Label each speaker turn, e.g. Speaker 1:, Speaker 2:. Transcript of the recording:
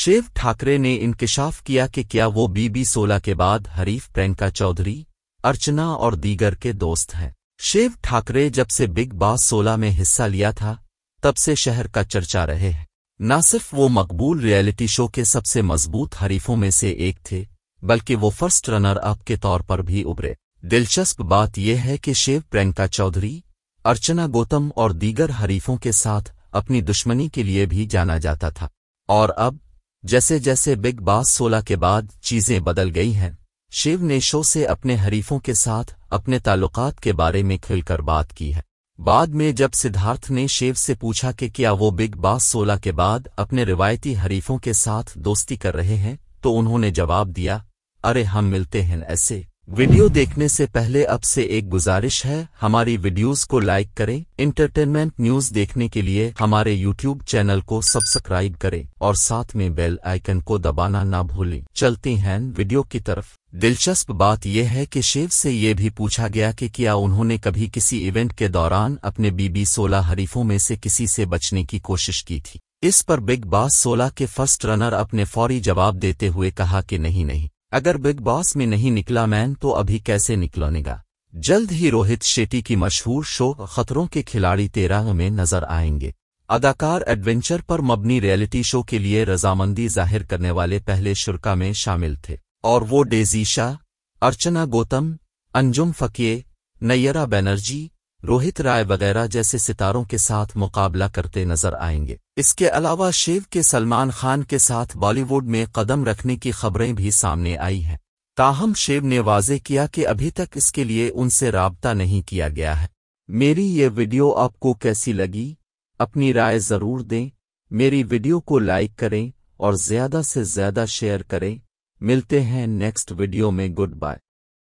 Speaker 1: शिव ठाकरे ने इनकशाफ किया कि क्या वो बीबी सोलह के बाद हरीफ प्रियंका चौधरी अर्चना और दीगर के दोस्त हैं शिव ठाकरे जब से बिग बॉस सोलह में हिस्सा लिया था तब से शहर का चर्चा रहे हैं न सिर्फ वो मकबूल रियलिटी शो के सबसे मजबूत हरीफों में से एक थे बल्कि वो फर्स्ट रनर अप के तौर पर भी उभरे दिलचस्प बात यह है कि शिव प्रियंका चौधरी अर्चना गौतम और दीगर हरीफों के साथ अपनी दुश्मनी के लिए भी जाना जाता था और अब जैसे जैसे बिग बॉस 16 के बाद चीजें बदल गई हैं शिव ने शो से अपने हरीफों के साथ अपने ताल्लुकात के बारे में खुलकर बात की है बाद में जब सिद्धार्थ ने शिव से पूछा कि क्या वो बिग बॉस सोलह के बाद अपने रिवायती हरीफों के साथ दोस्ती कर रहे हैं तो उन्होंने जवाब दिया अरे हम मिलते हैं ऐसे वीडियो देखने से पहले अब से एक गुजारिश है हमारी वीडियोस को लाइक करें इंटरटेनमेंट न्यूज देखने के लिए हमारे यूट्यूब चैनल को सब्सक्राइब करें और साथ में बेल आइकन को दबाना ना भूलें चलते हैं वीडियो की तरफ दिलचस्प बात यह है कि शेव से ये भी पूछा गया कि क्या उन्होंने कभी किसी इवेंट के दौरान अपने बीबी सोलह हरीफों में से किसी से बचने की कोशिश की थी इस पर बिग बॉस सोलह के फर्स्ट रनर अपने फौरी जवाब देते हुए कहा कि नहीं नहीं अगर बिग बॉस में नहीं निकला मैन तो अभी कैसे निकलनेगा जल्द ही रोहित शेट्टी की मशहूर शो खतरों के खिलाड़ी तेरह में नजर आएंगे अदाकार एडवेंचर पर मबनी रियलिटी शो के लिए रजामंदी जाहिर करने वाले पहले शुरका में शामिल थे और वो डेजीशा अर्चना गौतम अंजुम फकीय नैयरा बैनर्जी रोहित राय वगैरह जैसे सितारों के साथ मुकाबला करते नजर आएंगे इसके अलावा शिव के सलमान खान के साथ बॉलीवुड में कदम रखने की खबरें भी सामने आई हैं ताहम शेव ने वाजे किया कि अभी तक इसके लिए उनसे रबता नहीं किया गया है मेरी ये वीडियो आपको कैसी लगी अपनी राय ज़रूर दें मेरी वीडियो को लाइक करें और ज़्यादा से ज़्यादा शेयर करें मिलते हैं नेक्स्ट वीडियो में गुड बाय